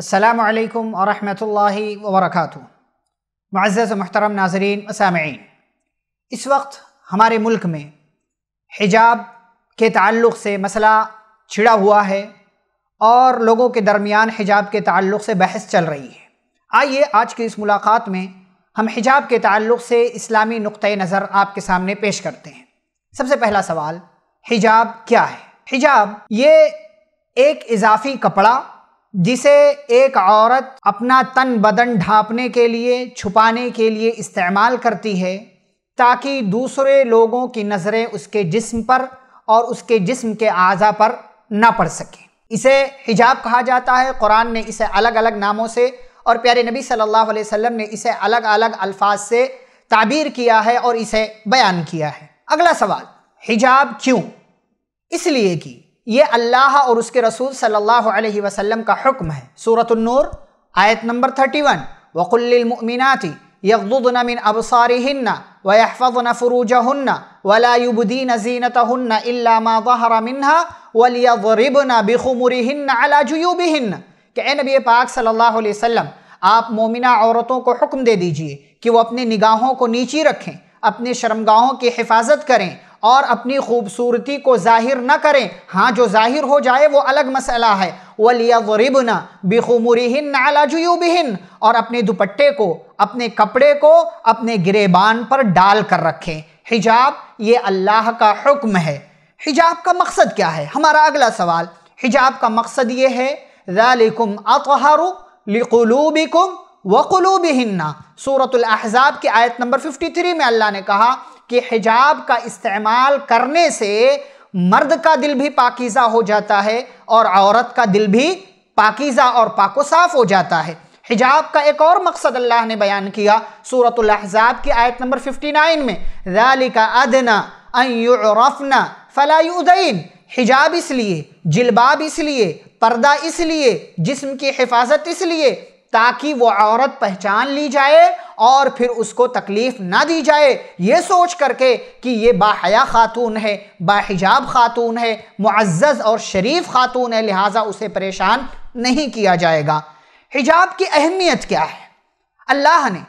अल्लाम वरहमल वबरक मज़्ज़ महतरम नाजरीन सामीन इस वक्त हमारे मुल्क में हिजाब के ताल्लुक़ से मसला छिड़ा हुआ है और लोगों के दरमियान हिजाब के ताल्लुक़ से बहस चल रही है आइए आज की इस मुलाकात में हम हिजाब के ताल्लुक़ से इस्लामी नुक़ नज़र आपके सामने पेश करते हैं सबसे पहला सवाल हिजाब क्या है हिजाब ये एक इजाफी कपड़ा जिसे एक औरत अपना तन बदन ढांपने के लिए छुपाने के लिए इस्तेमाल करती है ताकि दूसरे लोगों की नज़रें उसके जिस्म पर और उसके जिस्म के अज़ा पर ना पड़ सकें इसे हिजाब कहा जाता है कुरान ने इसे अलग अलग नामों से और प्यारे नबी सल्लल्लाहु अलैहि वसल्लम ने इसे अलग अलग अल्फाज से ताबीर किया है और इसे बयान किया है अगला सवाल हिजाब क्यों इसलिए कि ये अल्लाह और उसके रसूल सल्लल्लाहु अलैहि वसल्लम का हुक्म है सूरत नूर आयत नंबर थर्टी वन वक़ुलमिनाती यकदुदन मिन अबसारिहिन्ना वहफ़न फ़रूजहन्ना वला युबदीन जीनतहन्ना इल्ला मा ज़हर मिन्हा वलियरिबना बिखुमुरिहिन्ना अला जुयूबिहिन्ना कि ए नबी पाक सल्ला वसम आप मोमिना औरतों को हुक्म दे दीजिए कि वो अपनी निगाहों को नीची रखें अपने शर्मगाहों की हिफाजत करें और अपनी खूबसूरती को जाहिर न करें हाँ जो जाहिर हो जाए वो अलग मसला है वलिया वरिबना बेखुमरिन अलाजुबिन और अपने दुपट्टे को अपने कपड़े को अपने गिरेबान पर डाल कर रखें हिजाब ये अल्लाह का हुक्म है हिजाब का मकसद क्या है हमारा अगला सवाल हिजाब का मकसद ये है ज़ालिकुम अतहरु लिकुलूबिकुम वकुलूबिहिन्ना सूरतुल अहज़ाब की आयत नंबर 53 में अल्लाह ने कहा कि हिजाब का इस्तेमाल करने से मर्द का दिल भी पाकिज़ा हो जाता है और औरत का दिल भी पाकिज़ा और पाको साफ हो जाता है हिजाब का एक और मकसद अल्लाह ने बयान किया सूरत अहजाब की आयत नंबर 59 में रालिका का अदना अयुरफना फ़लाउदैन हिजाब इसलिए जिलबाब इसलिए पर्दा इसलिए जिस्म की हिफाजत इसलिए ताकि वो औरत पहचान ली जाए और फिर उसको तकलीफ ना दी जाए ये सोच करके कि ये बाहया खातून है बाहिजाब खातून है मुआज़ और शरीफ खातून है लिहाजा उसे परेशान नहीं किया जाएगा हिजाब की अहमियत क्या है अल्लाह ने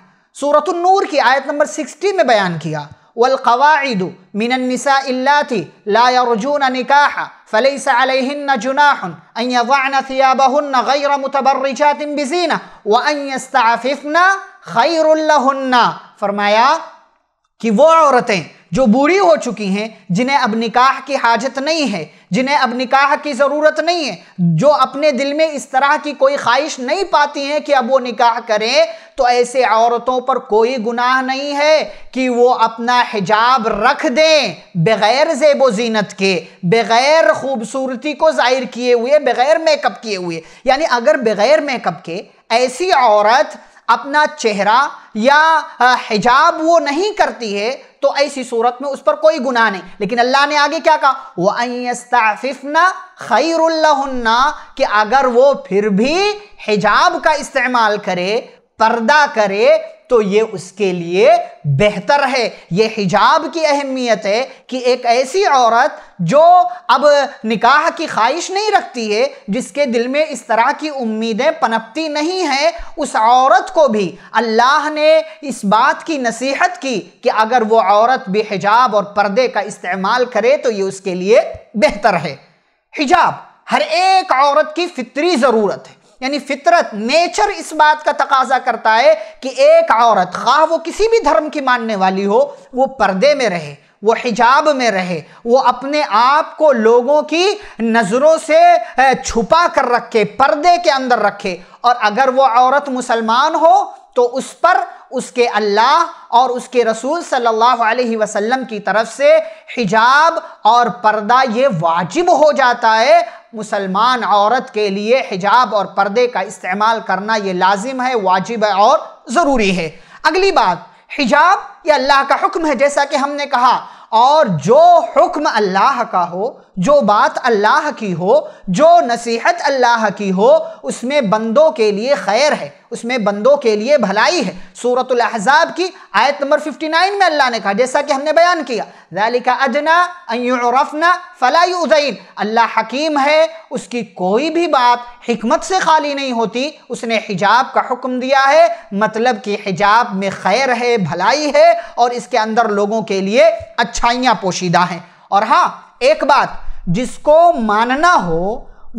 नूर की आयत नंबर सिक्सटी में बयान किया वलकवाद मिनसाती लाजून निकाह फ़लैस अलहन्न जुनाहन अयवान थियाबहन्न गैर मुतबर्रजातिन बिजीना व अयस्ताफिफना खैरुल्लहन्ना फरमाया कि वो औरतें जो बूढ़ी हो चुकी हैं जिन्हें अब निकाह की हाजत नहीं है जिन्हें अब निकाह की ज़रूरत नहीं है जो अपने दिल में इस तरह की कोई ख्वाहिश नहीं पाती हैं कि अब वो निकाह करें तो ऐसे औरतों पर कोई गुनाह नहीं है कि वो अपना हिजाब रख दें बग़ैर जेबो जीनत के बग़ैर खूबसूरती को ज़ाहिर किए हुए बग़ैर मेकअप किए हुए यानी अगर बग़ैर मेकअप के ऐसी औरत अपना चेहरा या हिजाब वो नहीं करती है तो ऐसी सूरत में उस पर कोई गुनाह नहीं लेकिन अल्लाह ने आगे क्या कहा वस्ताफ़िफ़ना खैरुल्ला कि अगर वो फिर भी हिजाब का इस्तेमाल करे पर्दा करे तो ये उसके लिए बेहतर है ये हिजाब की अहमियत है कि एक ऐसी औरत जो अब निकाह की ख्वाहिश नहीं रखती है जिसके दिल में इस तरह की उम्मीदें पनपती नहीं हैं उस औरत को भी अल्लाह ने इस बात की नसीहत की कि अगर वो औरत भी हिजाब और पर्दे का इस्तेमाल करे तो ये उसके लिए बेहतर है हिजाब हर एक औरत की फितरी ज़रूरत है यानी फितरत नेचर इस बात का तकाजा करता है कि एक औरत खा वो किसी भी धर्म की मानने वाली हो वो पर्दे में रहे वो हिजाब में रहे वो अपने आप को लोगों की नज़रों से छुपा कर रखे पर्दे के अंदर रखे और अगर वो औरत मुसलमान हो तो उस पर उसके अल्लाह और उसके रसूल सल्लल्लाहु अलैहि वसल्लम की तरफ से हिजाब और पर्दा ये वाजिब हो जाता है मुसलमान औरत के लिए हिजाब और पर्दे का इस्तेमाल करना ये लाजिम है वाजिब है और ज़रूरी है अगली बात हिजाब ये अल्लाह का हुक्म है जैसा कि हमने कहा और जो हुक्म अल्लाह का हो जो बात अल्लाह की हो जो नसीहत अल्लाह की हो उसमें बंदों के लिए खैर है उसमें बंदों के लिए भलाई है सूरत अहज़ाब की आयत नंबर 59 में अल्लाह ने कहा जैसा कि हमने बयान किया जालिका अजना रफना फ़लाई उजैन अल्लाह हकीम है उसकी कोई भी बात हमत से खाली नहीं होती उसने हिजाब का हुक्म दिया है मतलब कि हिजाब में खैर है भलाई है और इसके अंदर लोगों के लिए अच्छाइयाँ पोशीदा हैं और हाँ एक बात जिसको मानना हो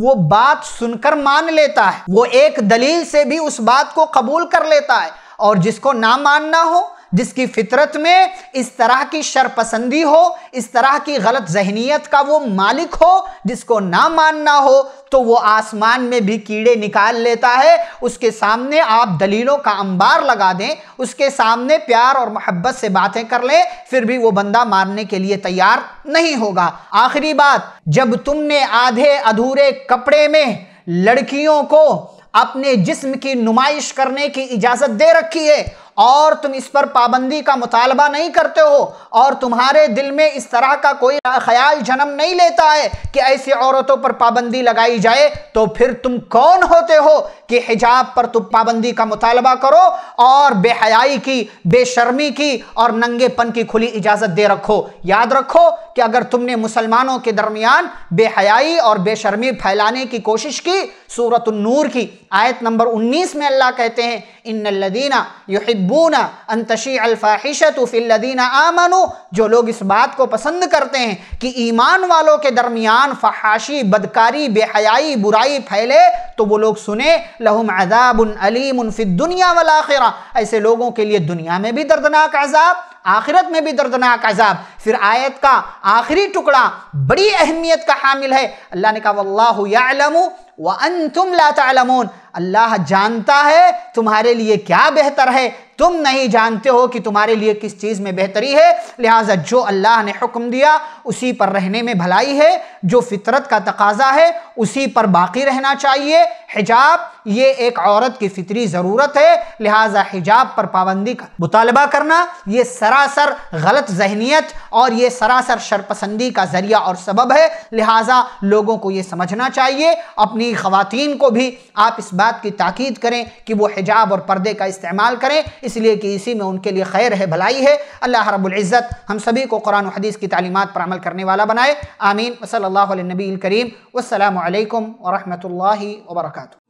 वो बात सुनकर मान लेता है वो एक दलील से भी उस बात को कबूल कर लेता है और जिसको ना मानना हो जिसकी फितरत में इस तरह की शरपसंदी हो इस तरह की गलत जहनीत का वो मालिक हो जिसको ना मानना हो तो वो आसमान में भी कीड़े निकाल लेता है उसके सामने आप दलीलों का अंबार लगा दें उसके सामने प्यार और मोहब्बत से बातें कर लें फिर भी वो बंदा मारने के लिए तैयार नहीं होगा आखिरी बात जब तुमने आधे अधूरे कपड़े में लड़कियों को अपने जिस्म की नुमाइश करने की इजाज़त दे रखी है और तुम इस पर पाबंदी का मुतालबा नहीं करते हो और तुम्हारे दिल में इस तरह का कोई ख्याल जन्म नहीं लेता है कि ऐसी औरतों पर पाबंदी लगाई जाए तो फिर तुम कौन होते हो कि हिजाब पर तुम पाबंदी का मुतालबा करो और बेहयाई की बेशर्मी की और नंगेपन की खुली इजाज़त दे रखो याद रखो कि अगर तुमने मुसलमानों के दरमियान बेहयाई और बेशर्मी फैलाने की कोशिश की सूरत नूर की आयत नंबर 19 में अल्लाह कहते हैं इन लदीना युहिब्बूना अंतशी अलफ़ाहिशत फ़िल्लदीना आमनु जो लोग इस बात को पसंद करते हैं कि ईमान वालों के दरमियान फहाशी बदकारी बेहयाई बुराई फैले तो वो लोग सुने लहुम अजाब अलीम दुनिया वाल आखिर ऐसे लोगों के लिए दुनिया में भी दर्दनाक अजाब आखिरत में भी दर्दनाक अजाब फिर आयत का आखिरी टुकड़ा बड़ी अहमियत का हामिल है अल्लाह ने कहा यालमु व अंतुम तुम तालमून अल्लाह जानता है तुम्हारे लिए क्या बेहतर है तुम नहीं जानते हो कि तुम्हारे लिए किस चीज़ में बेहतरी है लिहाजा जो अल्लाह ने हुक्म दिया उसी पर रहने में भलाई है जो फितरत का तकाजा है उसी पर बाकी रहना चाहिए हिजाब ये एक औरत की फितरी ज़रूरत है लिहाजा हिजाब पर पाबंदी का मुतालबा करना ये सरासर गलत जहनीत और ये सरासर शरपसंदी का ज़रिया और सबब है लिहाजा लोगों को ये समझना चाहिए अपनी ख़वान को भी आप इस बात की ताकीद करें कि वो हिजाब और पर्दे का इस्तेमाल करें इसलिए कि इसी में उनके लिए खैर है भलाई है अल्लाह रबुल्ज़त हम सभी को कुरान हदीस की तालीमत पर अमल करने वाला बनाए आमीन वसल नबी करीम वसलम वरहमल वर्का